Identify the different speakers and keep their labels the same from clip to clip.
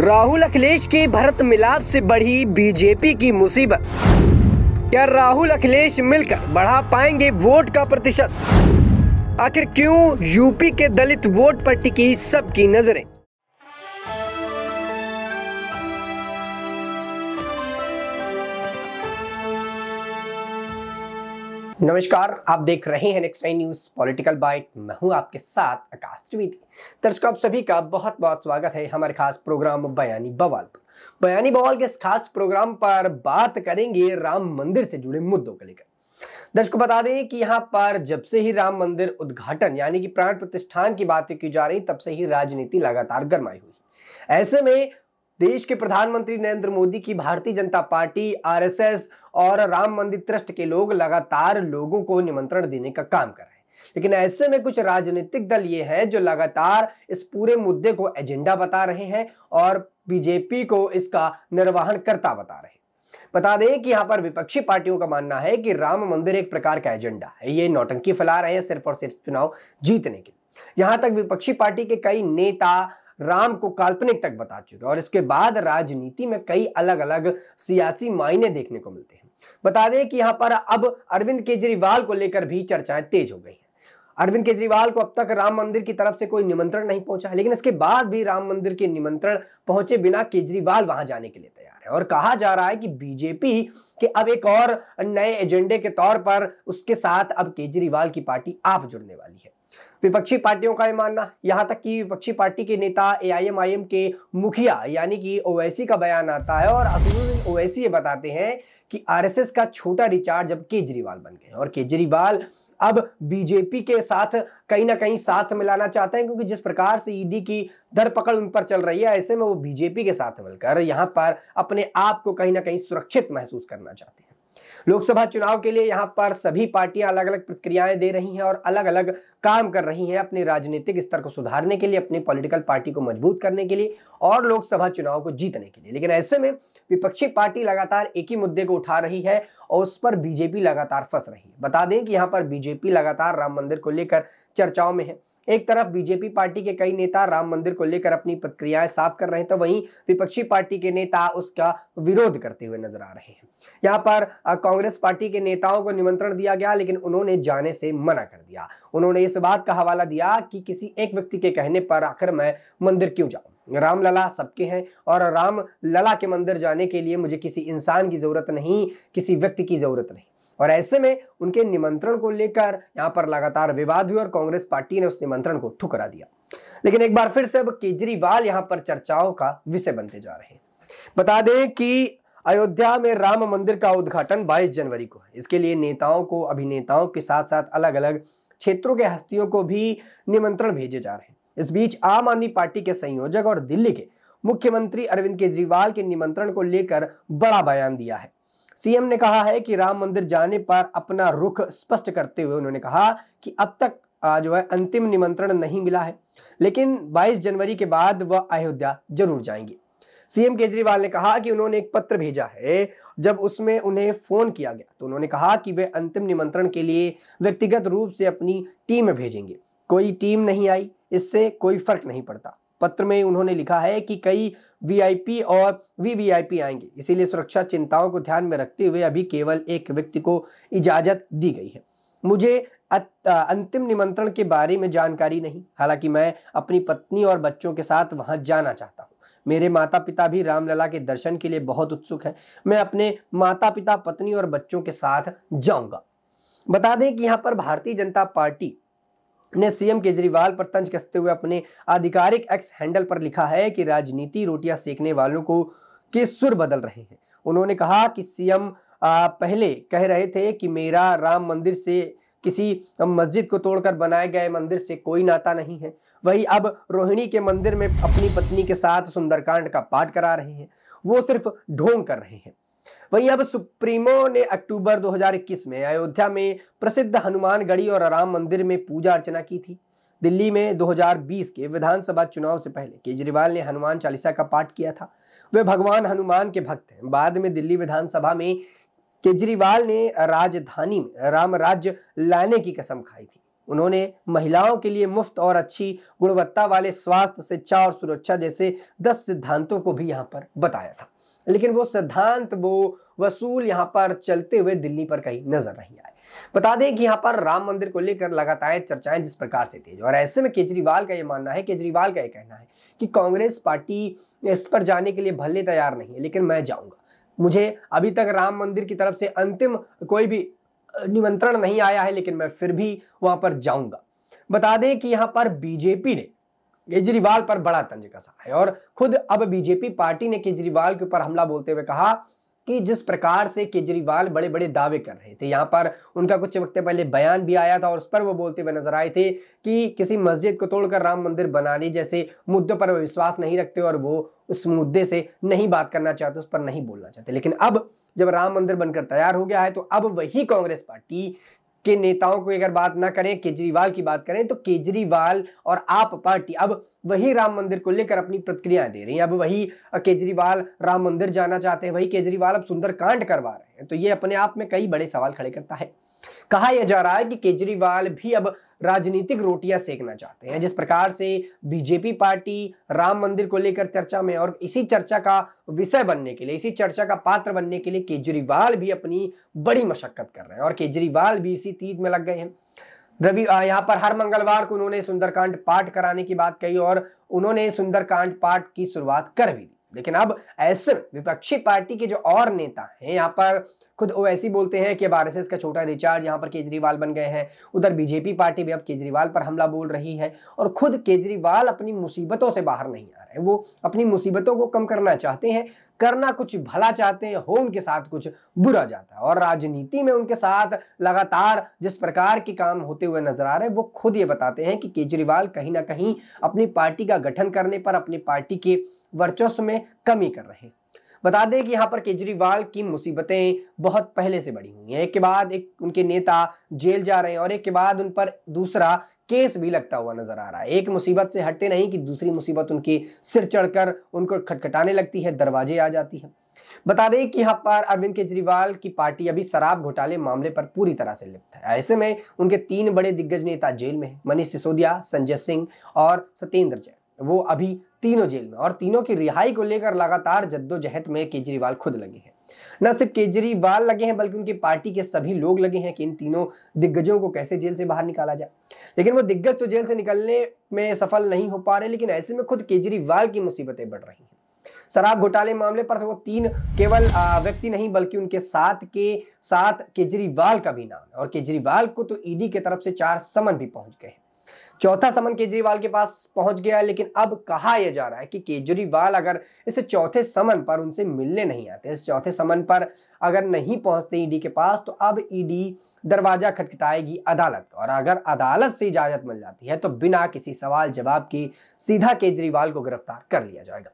Speaker 1: राहुल अखिलेश के भरत मिलाप से बढ़ी बीजेपी की मुसीबत क्या राहुल अखिलेश मिलकर बढ़ा पाएंगे वोट का प्रतिशत आखिर क्यों यूपी के दलित वोट पर टिकी सबकी नजरें नमस्कार आप देख रहे हैं next nine news political bite मैं हूं आपके साथ आकाश त्रिवेदी दर्शकों आप सभी का बहुत बहुत स्वागत है हमारे खास प्रोग्राम बयानी बवाल पर बयानी बवाल के इस खास प्रोग्राम पर बात करेंगे राम मंदिर से जुड़े मुद्दों को लेकर दर्शकों बता दें कि यहाँ पर जब से ही राम मंदिर उद्घाटन यानी कि प्राण प्रतिष्ठान की बातें की जा रही तब से ही राजनीति लगातार गर्माई हुई ऐसे में देश के प्रधानमंत्री नरेंद्र मोदी की भारतीय जनता पार्टी आरएसएस और राम मंदिर ट्रस्ट के लोग लगातार लोगों को निमंत्रण देने का काम कर रहे हैं लेकिन ऐसे में कुछ राजनीतिक दल ये हैं जो लगातार इस पूरे मुद्दे को एजेंडा बता रहे हैं और बीजेपी को इसका निर्वाहन करता बता रहे हैं बता दें कि यहाँ पर विपक्षी पार्टियों का मानना है कि राम मंदिर एक प्रकार का एजेंडा है ये नौटंकी फैला रहे हैं सिर्फ और सिर्फ चुनाव जीतने के यहां तक विपक्षी पार्टी के कई नेता राम को काल्पनिक तक बता चुके और इसके बाद राजनीति में कई अलग अलग सियासी मायने देखने को मिलते हैं बता दें कि यहाँ पर अब अरविंद केजरीवाल को लेकर भी चर्चाएं तेज हो गई अरविंद केजरीवाल को अब तक राम मंदिर की तरफ से कोई निमंत्रण नहीं पहुंचा है लेकिन इसके बाद भी राम मंदिर के निमंत्रण पहुंचे बिना केजरीवाल वहां जाने के लिए तैयार है और कहा जा रहा है कि बीजेपी के अब एक और नए एजेंडे के तौर पर उसके साथ अब केजरीवाल की पार्टी आप जुड़ने वाली है विपक्षी पार्टियों का यह मानना यहाँ तक कि विपक्षी पार्टी के नेता एआईएमआईएम के मुखिया यानी कि ओवैसी का बयान आता है और असदुद्दीन ओवैसी ये बताते हैं कि आरएसएस का छोटा रिचार्ज अब केजरीवाल बन गए और केजरीवाल अब बीजेपी के साथ कहीं ना कहीं साथ मिलाना चाहते हैं क्योंकि जिस प्रकार से ईडी की धरपकड़ उन पर चल रही है ऐसे में वो बीजेपी के साथ मिलकर यहाँ पर अपने आप को कहीं ना कहीं सुरक्षित महसूस करना चाहते हैं लोकसभा चुनाव के लिए यहाँ पर सभी पार्टियां अलग अलग प्रतिक्रियाएं दे रही हैं और अलग अलग काम कर रही हैं अपने राजनीतिक स्तर को सुधारने के लिए अपनी पॉलिटिकल पार्टी को मजबूत करने के लिए और लोकसभा चुनाव को जीतने के लिए लेकिन ऐसे में विपक्षी पार्टी लगातार एक ही मुद्दे को उठा रही है और उस पर बीजेपी लगातार फंस रही है बता दें कि यहाँ पर बीजेपी लगातार राम मंदिर को लेकर चर्चाओं में है एक तरफ बीजेपी पार्टी के कई नेता राम मंदिर को लेकर अपनी प्रक्रियाएं साफ कर रहे हैं तो वहीं विपक्षी पार्टी के नेता उसका विरोध करते हुए नजर आ रहे हैं यहाँ पर कांग्रेस पार्टी के नेताओं को निमंत्रण दिया गया लेकिन उन्होंने जाने से मना कर दिया उन्होंने इस बात का हवाला दिया कि किसी एक व्यक्ति के कहने पर आखिर मैं मंदिर क्यों जाऊं रामलला सबके हैं और राम लला के मंदिर जाने के लिए मुझे किसी इंसान की ज़रूरत नहीं किसी व्यक्ति की ज़रूरत नहीं और ऐसे में उनके निमंत्रण को लेकर यहां पर लगातार विवाद हुए और कांग्रेस पार्टी ने उस निमंत्रण को ठुकरा दिया लेकिन एक बार फिर से अब केजरीवाल यहां पर चर्चाओं का विषय बनते जा रहे हैं बता दें कि अयोध्या में राम मंदिर का उद्घाटन 22 जनवरी को है इसके लिए नेताओं को अभिनेताओं के साथ साथ अलग अलग क्षेत्रों के हस्तियों को भी निमंत्रण भेजे जा रहे हैं इस बीच आम आदमी पार्टी के संयोजक और दिल्ली के मुख्यमंत्री अरविंद केजरीवाल के निमंत्रण को लेकर बड़ा बयान दिया है सीएम ने कहा है कि राम मंदिर जाने पर अपना रुख स्पष्ट करते हुए उन्होंने कहा कि अब तक जो है अंतिम निमंत्रण नहीं मिला है लेकिन 22 जनवरी के बाद वह अयोध्या जरूर जाएंगे सीएम केजरीवाल ने कहा कि उन्होंने एक पत्र भेजा है जब उसमें उन्हें फोन किया गया तो उन्होंने कहा कि वे अंतिम निमंत्रण के लिए व्यक्तिगत रूप से अपनी टीम भेजेंगे कोई टीम नहीं आई इससे कोई फर्क नहीं पड़ता पत्र में उन्होंने लिखा है कि कई वीआईपी और वीवीआईपी आएंगे इसीलिए सुरक्षा चिंताओं को ध्यान में रखते हुए अभी केवल एक व्यक्ति को इजाजत दी गई है मुझे अंतिम निमंत्रण के बारे में जानकारी नहीं हालांकि मैं अपनी पत्नी और बच्चों के साथ वहां जाना चाहता हूँ मेरे माता पिता भी रामलला के दर्शन के लिए बहुत उत्सुक हैं मैं अपने माता पिता पत्नी और बच्चों के साथ जाऊंगा बता दें कि यहाँ पर भारतीय जनता पार्टी ने सीएम केजरीवाल पर तंज कसते हुए अपने आधिकारिक एक्स हैंडल पर लिखा है कि राजनीति रोटियां सेकने वालों को के सुर बदल रहे हैं उन्होंने कहा कि सीएम पहले कह रहे थे कि मेरा राम मंदिर से किसी मस्जिद को तोड़कर बनाए गए मंदिर से कोई नाता नहीं है वही अब रोहिणी के मंदिर में अपनी पत्नी के साथ सुंदरकांड का पाठ करा रहे हैं वो सिर्फ ढोंग कर रहे हैं वहीं अब सुप्रीमो ने अक्टूबर 2021 में अयोध्या में प्रसिद्ध हनुमानगढ़ी और राम मंदिर में पूजा अर्चना की थी दिल्ली में 2020 के विधानसभा चुनाव से पहले केजरीवाल ने हनुमान चालीसा का पाठ किया था वे भगवान हनुमान के भक्त हैं बाद में दिल्ली विधानसभा में केजरीवाल ने राजधानी में राम राज्य लाने की कसम खाई थी उन्होंने महिलाओं के लिए मुफ्त और अच्छी गुणवत्ता वाले स्वास्थ्य शिक्षा और सुरक्षा जैसे दस सिद्धांतों को भी यहाँ पर बताया था लेकिन वो सिद्धांत वो वसूल यहाँ पर चलते हुए दिल्ली पर कहीं नजर नहीं आए बता दें कि यहाँ पर राम मंदिर को लेकर लगातार चर्चाएं जिस प्रकार से तेज और ऐसे में केजरीवाल का ये मानना है केजरीवाल का ये कहना है कि कांग्रेस पार्टी इस पर जाने के लिए भले तैयार नहीं है लेकिन मैं जाऊँगा मुझे अभी तक राम मंदिर की तरफ से अंतिम कोई भी निमंत्रण नहीं आया है लेकिन मैं फिर भी वहां पर जाऊंगा बता दें कि यहाँ पर बीजेपी ने केजरीवाल पर बड़ा तंज कसा है और खुद अब बीजेपी पार्टी ने केजरीवाल के ऊपर हमला बोलते हुए कहा कि जिस प्रकार से केजरीवाल बड़े बड़े दावे कर रहे थे यहाँ पर उनका कुछ वक्त पहले बयान भी आया था और उस पर वो बोलते हुए नजर आए थे कि किसी मस्जिद को तोड़कर राम मंदिर बनाने जैसे मुद्दों पर विश्वास नहीं रखते और वो उस मुद्दे से नहीं बात करना चाहते उस पर नहीं बोलना चाहते लेकिन अब जब राम मंदिर बनकर तैयार हो गया है तो अब वही कांग्रेस पार्टी के नेताओं को अगर बात ना करें केजरीवाल की बात करें तो केजरीवाल और आप पार्टी अब वही राम मंदिर को लेकर अपनी प्रतिक्रियाएं दे रही हैं अब वही केजरीवाल राम मंदिर जाना चाहते हैं वही केजरीवाल अब सुंदरकांड करवा रहे हैं तो ये अपने आप में कई बड़े सवाल खड़े करता है कहा यह जा रहा है कि केजरीवाल भी अब राजनीतिक रोटियां सेकना चाहते हैं जिस प्रकार से बीजेपी पार्टी राम मंदिर को लेकर चर्चा में और इसी चर्चा का विषय बनने के लिए इसी चर्चा का पात्र बनने के लिए केजरीवाल भी अपनी बड़ी मशक्कत कर रहे हैं और केजरीवाल भी इसी तीज में लग गए हैं रवि यहाँ पर हर मंगलवार को उन्होंने सुंदरकांड पाठ कराने की बात कही और उन्होंने सुंदरकांड पाठ की शुरुआत कर भी दी लेकिन अब ऐसे विपक्षी पार्टी के जो और नेता हैं यहाँ पर खुद ओवैसी बोलते हैं कि अब आर का छोटा रिचार्ज यहाँ पर केजरीवाल बन गए हैं उधर बीजेपी पार्टी भी अब केजरीवाल पर हमला बोल रही है और खुद केजरीवाल अपनी मुसीबतों से बाहर नहीं आ रहे वो अपनी मुसीबतों को कम करना चाहते हैं करना कुछ भला चाहते हैं हो उनके साथ कुछ बुरा जाता है और राजनीति में उनके साथ लगातार जिस प्रकार के काम होते हुए नजर आ रहे हैं वो खुद ये बताते हैं कि केजरीवाल कहीं ना कहीं अपनी पार्टी का गठन करने पर अपनी पार्टी के वर्चस्व में कमी कर रहे हैं बता दें कि यहाँ पर केजरीवाल की मुसीबतें बहुत पहले से बढ़ी हुई हैं एक के बाद एक उनके नेता जेल जा रहे हैं और एक के बाद उन पर दूसरा केस भी लगता हुआ नजर आ रहा है एक मुसीबत से हटते नहीं कि दूसरी मुसीबत उनके सिर चढ़कर उनको खटखटाने लगती है दरवाजे आ जाती है बता दें कि यहाँ पर अरविंद केजरीवाल की पार्टी अभी शराब घोटाले मामले पर पूरी तरह से लिप्त है ऐसे में उनके तीन बड़े दिग्गज नेता जेल में मनीष सिसोदिया संजय सिंह और सत्येंद्र जैन वो अभी तीनों जेल में और तीनों की रिहाई को लेकर लगातार जद्दोजहद में केजरीवाल खुद लगे हैं न सिर्फ केजरीवाल लगे हैं बल्कि उनकी पार्टी के सभी लोग लगे हैं कि इन तीनों दिग्गजों को कैसे जेल से बाहर निकाला जाए लेकिन वो दिग्गज तो जेल से निकलने में सफल नहीं हो पा रहे लेकिन ऐसे में खुद केजरीवाल की मुसीबतें बढ़ रही हैं शराब घोटाले मामले पर वो तीन केवल व्यक्ति नहीं बल्कि उनके साथ के साथ केजरीवाल का भी नाम है और केजरीवाल को तो ईडी की तरफ से चार समन भी पहुंच गए हैं चौथा समन केजरीवाल के पास पहुंच गया है लेकिन अब कहा यह जा रहा है कि केजरीवाल अगर इस चौथे समन पर उनसे मिलने नहीं आते इस चौथे समन पर अगर नहीं पहुंचते ईडी के पास तो अब ईडी दरवाजा खटखटाएगी अदालत और अगर अदालत से इजाजत मिल जाती है तो बिना किसी सवाल जवाब के सीधा केजरीवाल को गिरफ्तार कर लिया जाएगा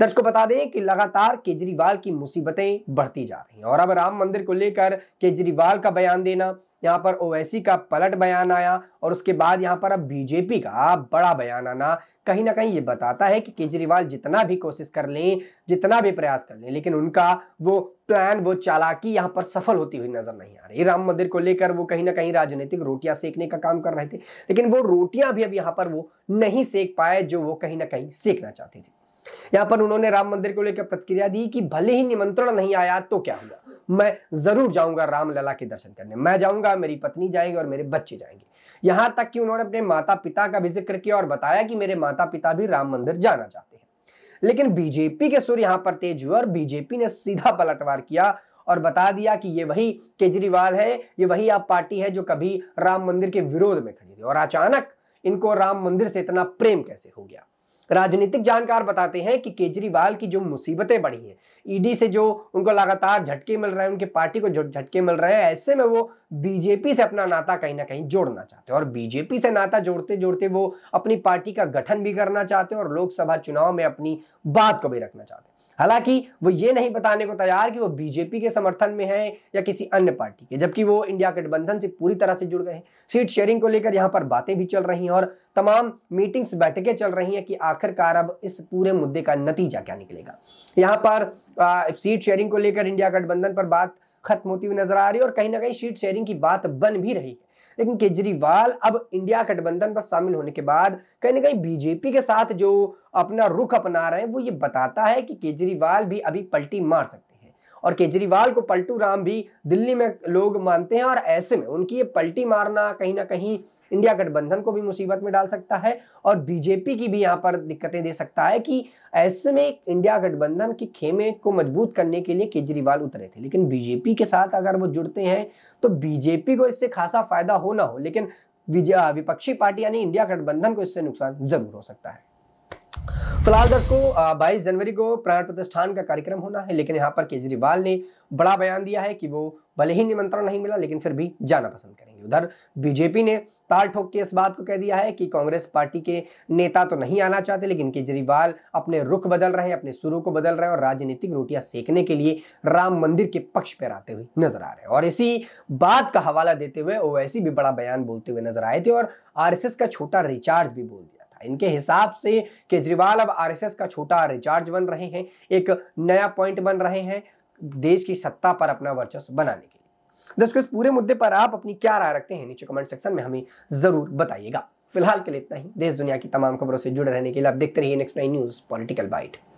Speaker 1: दर्शकों बता दें कि लगातार केजरीवाल की मुसीबतें बढ़ती जा रही हैं और अब राम मंदिर को लेकर केजरीवाल का बयान देना यहाँ पर ओवैसी का पलट बयान आया और उसके बाद यहाँ पर अब बीजेपी का बड़ा बयान आना कहीं ना कहीं ये बताता है कि केजरीवाल जितना भी कोशिश कर लें जितना भी प्रयास कर लें लेकिन उनका वो प्लान वो चालाकी यहाँ पर सफल होती हुई नजर नहीं आ रही राम मंदिर को लेकर वो कहीं ना कहीं राजनीतिक रोटियां सेकने का काम कर रहे थे लेकिन वो रोटियां भी अब यहाँ पर वो नहीं सेक पाए जो वो कहीं ना कहीं सेकना चाहते थे यहाँ पर उन्होंने राम मंदिर को लेकर प्रतिक्रिया दी कि भले ही निमंत्रण नहीं आया तो क्या हुआ मैं ज़रूर जाऊंगा रामलला के दर्शन करने मैं जाऊंगा मेरी पत्नी जाएंगे और मेरे बच्चे जाएंगे यहां तक कि उन्होंने अपने माता पिता का भी जिक्र किया और बताया कि मेरे माता पिता भी राम मंदिर जाना चाहते हैं लेकिन बीजेपी के सुर यहां पर तेज हुए और बीजेपी ने सीधा पलटवार किया और बता दिया कि ये वही केजरीवाल है ये वही आप पार्टी है जो कभी राम मंदिर के विरोध में खड़ी थी और अचानक इनको राम मंदिर से इतना प्रेम कैसे हो गया राजनीतिक जानकार बताते हैं कि केजरीवाल की जो मुसीबतें बढ़ी हैं ईडी से जो उनको लगातार झटके मिल रहे हैं उनकी पार्टी को झटके मिल रहे हैं ऐसे में वो बीजेपी से अपना नाता कहीं ना कहीं जोड़ना चाहते हैं और बीजेपी से नाता जोड़ते जोड़ते वो अपनी पार्टी का गठन भी करना चाहते हैं और लोकसभा चुनाव में अपनी बात को भी रखना चाहते हैं हालांकि वो ये नहीं बताने को तैयार कि वो बीजेपी के समर्थन में है या किसी अन्य पार्टी के जबकि वो इंडिया गठबंधन से पूरी तरह से जुड़ गए हैं सीट शेयरिंग को लेकर यहाँ पर बातें भी चल रही हैं और तमाम मीटिंग्स बैठकें चल रही हैं कि आखिरकार अब इस पूरे मुद्दे का नतीजा क्या निकलेगा यहाँ पर आ, सीट शेयरिंग को लेकर इंडिया गठबंधन पर बात खत्म होती हुई नजर आ रही है और कहीं ना कहीं सीट शेयरिंग की बात बन भी रही है लेकिन केजरीवाल अब इंडिया गठबंधन पर शामिल होने के बाद कहीं ना कहीं बीजेपी के साथ जो अपना रुख अपना रहे हैं वो ये बताता है कि केजरीवाल भी अभी पलटी मार सकते हैं और केजरीवाल को पलटू राम भी दिल्ली में लोग मानते हैं और ऐसे में उनकी ये पलटी मारना कहीं ना कहीं इंडिया गठबंधन को भी मुसीबत में डाल सकता है और बीजेपी की भी यहाँ पर दिक्कतें दे सकता है कि ऐसे में इंडिया गठबंधन के खेमे को मजबूत करने के लिए केजरीवाल उतरे थे लेकिन बीजेपी के साथ अगर वो जुड़ते हैं तो बीजेपी को इससे खासा फायदा हो ना हो लेकिन विपक्षी पार्टी यानी इंडिया गठबंधन को इससे नुकसान जरूर हो सकता है फिलहाल दर्शकों बाईस जनवरी को प्राण प्रतिष्ठान का कार्यक्रम होना है लेकिन यहाँ पर केजरीवाल ने बड़ा बयान दिया है कि वो भले ही निमंत्रण नहीं मिला लेकिन फिर भी जाना पसंद करेंगे उधर बीजेपी ने ताल ठोक के इस बात को कह दिया है कि कांग्रेस पार्टी के नेता तो नहीं आना चाहते लेकिन केजरीवाल अपने रुख बदल रहे हैं अपने सुरों को बदल रहे हैं और राजनीतिक रोटियां सेकने के लिए राम मंदिर के पक्ष पर आते हुए नजर आ रहे हैं और इसी बात का हवाला देते हुए ओवैसी भी बड़ा बयान बोलते हुए नजर आए थे और आर का छोटा रिचार्ज भी बोल दिया इनके हिसाब से केजरीवाल अब आरएसएस का छोटा रिचार्ज बन रहे हैं एक नया पॉइंट बन रहे हैं देश की सत्ता पर अपना वर्चस्व बनाने के लिए दोस्तों इस पूरे मुद्दे पर आप अपनी क्या राय रखते हैं नीचे कमेंट सेक्शन में हमें जरूर बताइएगा फिलहाल के लिए इतना ही देश दुनिया की तमाम खबरों से जुड़े रहने के लिए आप देखते रहिए next nine news political bite